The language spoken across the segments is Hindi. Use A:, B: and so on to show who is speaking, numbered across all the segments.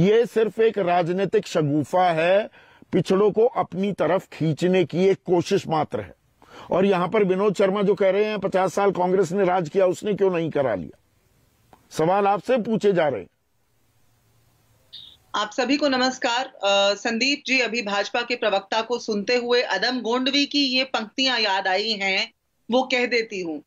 A: ये सिर्फ एक राजनीतिक शगुफा है पिछड़ों को अपनी तरफ खींचने की एक कोशिश मात्र है और यहां पर विनोद शर्मा जो कह रहे हैं पचास साल कांग्रेस ने राज किया उसने क्यों नहीं करा लिया सवाल आपसे पूछे जा रहे हैं
B: आप सभी को नमस्कार आ, संदीप जी अभी भाजपा के प्रवक्ता को सुनते हुए अदम गोंडवी की ये पंक्तियां याद आई हैं वो कह देती हूँ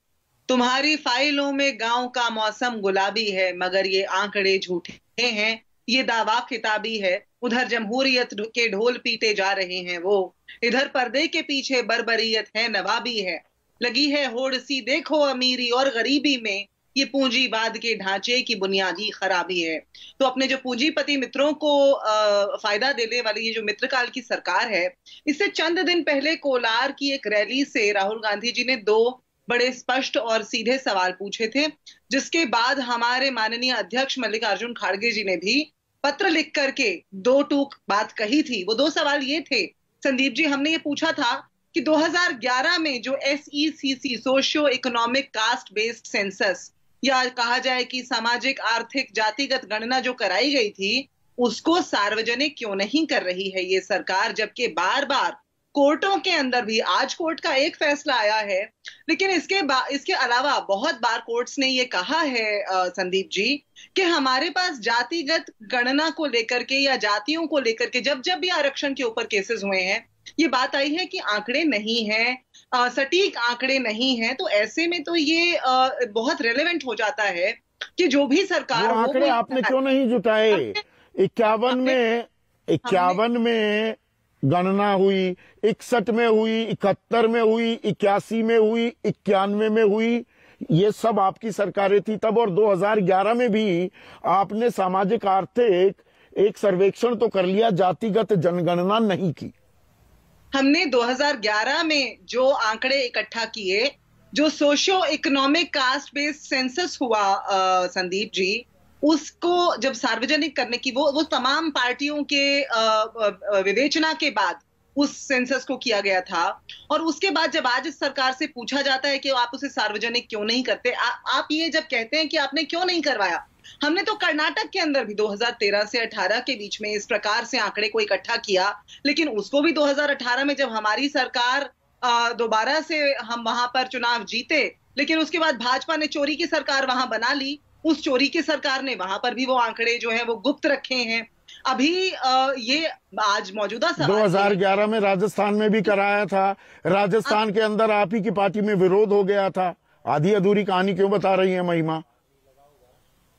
B: तुम्हारी फाइलों में गांव का मौसम गुलाबी है मगर ये आंकड़े झूठे हैं ये दावा खिताबी है उधर जमहूरियत के ढोल पीटे जा रहे हैं वो इधर पर्दे के पीछे बरबरीत है नवाबी है लगी है होड़ सी देखो अमीरी और गरीबी में ये पूंजीवाद के ढांचे की बुनियादी खराबी है तो अपने जो पूंजीपति मित्रों को आ, फायदा देने वाली ये जो मित्रकाल की सरकार है इससे चंद दिन पहले कोलार की एक रैली से राहुल गांधी जी ने दो बड़े स्पष्ट और सीधे सवाल पूछे थे जिसके बाद हमारे माननीय अध्यक्ष मल्लिकार्जुन खड़गे जी ने भी पत्र लिख करके दो टूक बात कही थी वो दो सवाल ये थे संदीप जी हमने ये पूछा था कि 2011 में जो S socio economic caste based census या कहा जाए कि सामाजिक आर्थिक जातिगत गणना जो कराई गई थी उसको सार्वजनिक क्यों नहीं कर रही है ये सरकार जबकि बार बार कोर्टों के अंदर भी आज कोर्ट का एक फैसला आया है लेकिन इसके इसके अलावा बहुत बार कोर्ट्स ने ये कहा है संदीप जी कि हमारे पास जातिगत गणना को लेकर के या जातियों को लेकर के जब जब भी आरक्षण के ऊपर केसेस हुए हैं ये बात आई है कि आंकड़े नहीं आ, सटीक आंकड़े नहीं है तो ऐसे में तो ये आ, बहुत रेलिवेंट हो जाता है कि जो भी सरकार आंकड़े आपने क्यों
A: नहीं जुटाए इक्यावन में इक्यावन में गणना हुई इकसठ में हुई इकहत्तर में हुई इक्यासी में हुई इक्यानवे में हुई ये सब आपकी सरकारें थी तब और 2011 में भी आपने सामाजिक आर्थिक एक सर्वेक्षण तो कर लिया जातिगत जनगणना नहीं की
B: हमने 2011 में जो आंकड़े इकट्ठा किए जो socio economic caste based census हुआ संदीप जी उसको जब सार्वजनिक करने की वो वो तमाम पार्टियों के विवेचना के बाद उस सेंसस को किया गया था और उसके बाद जब आज इस सरकार से पूछा जाता है कि आप उसे सार्वजनिक क्यों नहीं करते आ, आप ये जब कहते हैं कि आपने क्यों नहीं करवाया हमने तो कर्नाटक के अंदर भी 2013 से 18 के बीच में इस प्रकार से आंकड़े को इकट्ठा किया लेकिन उसको भी 2018 में जब हमारी सरकार दोबारा से हम वहां पर चुनाव जीते लेकिन उसके बाद भाजपा ने चोरी की सरकार वहां बना ली उस चोरी की सरकार ने वहां पर भी वो आंकड़े जो है वो गुप्त रखे हैं अभी ये आज मौजूदा सवाल 2011
A: में राजस्थान में भी कराया था राजस्थान के अंदर आप ही की पार्टी में विरोध हो गया था आधी अधूरी कहानी क्यों बता रही है महिमा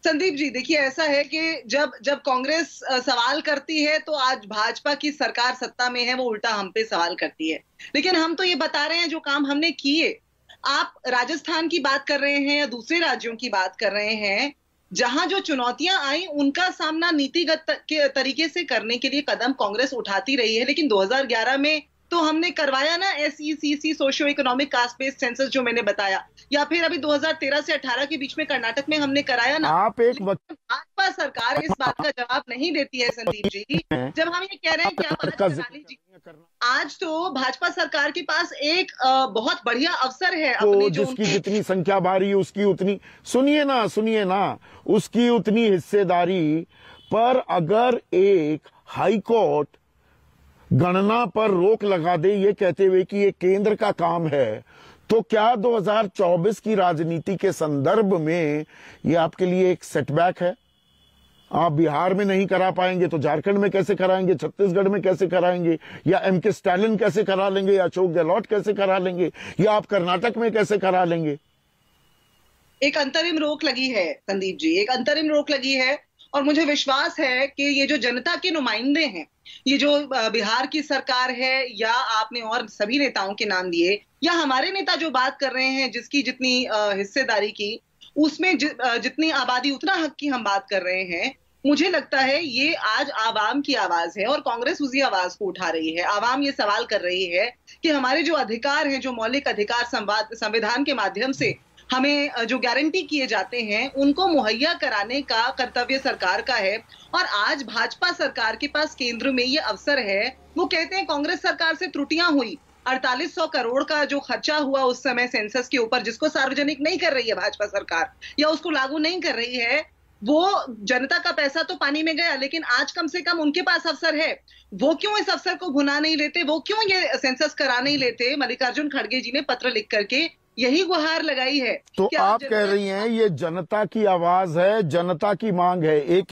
B: संदीप जी देखिए ऐसा है कि जब जब कांग्रेस सवाल करती है तो आज भाजपा की सरकार सत्ता में है वो उल्टा हम पे सवाल करती है लेकिन हम तो ये बता रहे हैं जो काम हमने किए आप राजस्थान की बात कर रहे हैं या दूसरे राज्यों की बात कर रहे हैं जहां जो चुनौतियां आई उनका सामना नीतिगत के तरीके से करने के लिए कदम कांग्रेस उठाती रही है लेकिन 2011 में तो हमने करवाया ना S E socio economic caste based census जो मैंने बताया या फिर अभी 2013 से 18 के बीच में कर्नाटक में हमने कराया ना आप एक भाजपा सरकार इस बात का जवाब नहीं देती है संदीप जी जब हम ये कह रहे हैं कि आप जी आज तो भाजपा सरकार के पास एक बहुत बढ़िया अवसर है तो अपने जिसकी
A: जितनी संख्या भारी उसकी उतनी सुनिए ना सुनिए ना उसकी उतनी हिस्सेदारी पर अगर एक हाई कोर्ट गणना पर रोक लगा दे ये कहते हुए कि ये केंद्र का काम है तो क्या 2024 की राजनीति के संदर्भ में ये आपके लिए एक सेटबैक है आप बिहार में नहीं करा पाएंगे तो झारखंड में कैसे कराएंगे छत्तीसगढ़ में कैसे कराएंगे या एम के स्टालिन कैसे करा लेंगे या अशोक गहलोत कैसे करा लेंगे या आप कर्नाटक में कैसे करा लेंगे
B: एक अंतरिम रोक लगी है संदीप जी एक अंतरिम रोक लगी है और मुझे विश्वास है कि ये जो जनता के नुमाइंदे हैं ये जो बिहार की सरकार है या आपने और सभी नेताओं के नाम दिए या हमारे नेता जो बात कर रहे हैं जिसकी जितनी हिस्सेदारी की उसमें जि, जितनी आबादी उतना हक की हम बात कर रहे हैं मुझे लगता है ये आज आवाम की आवाज है और कांग्रेस उसी आवाज को उठा रही है आवाम ये सवाल कर रही है कि हमारे जो अधिकार हैं जो मौलिक अधिकार संवाद संविधान के माध्यम से हमें जो गारंटी किए जाते हैं उनको मुहैया कराने का कर्तव्य सरकार का है और आज भाजपा सरकार के पास केंद्र में ये अवसर है वो कहते हैं कांग्रेस सरकार से त्रुटियां हुई अड़तालीस सौ करोड़ का जो खर्चा हुआ उस समय सेंसस के ऊपर जिसको सार्वजनिक नहीं कर रही है भाजपा सरकार या उसको लागू नहीं कर रही है वो जनता का पैसा तो पानी में गया लेकिन आज कम से कम उनके पास अवसर है वो क्यों इस अवसर को भुना नहीं लेते वो क्यों ये सेंसस करा नहीं लेते मल्लिकार्जुन खड़गे जी ने पत्र लिख करके यही गुहार लगाई है
A: तो आप कह रही हैं ये जनता की आवाज है जनता की मांग है एक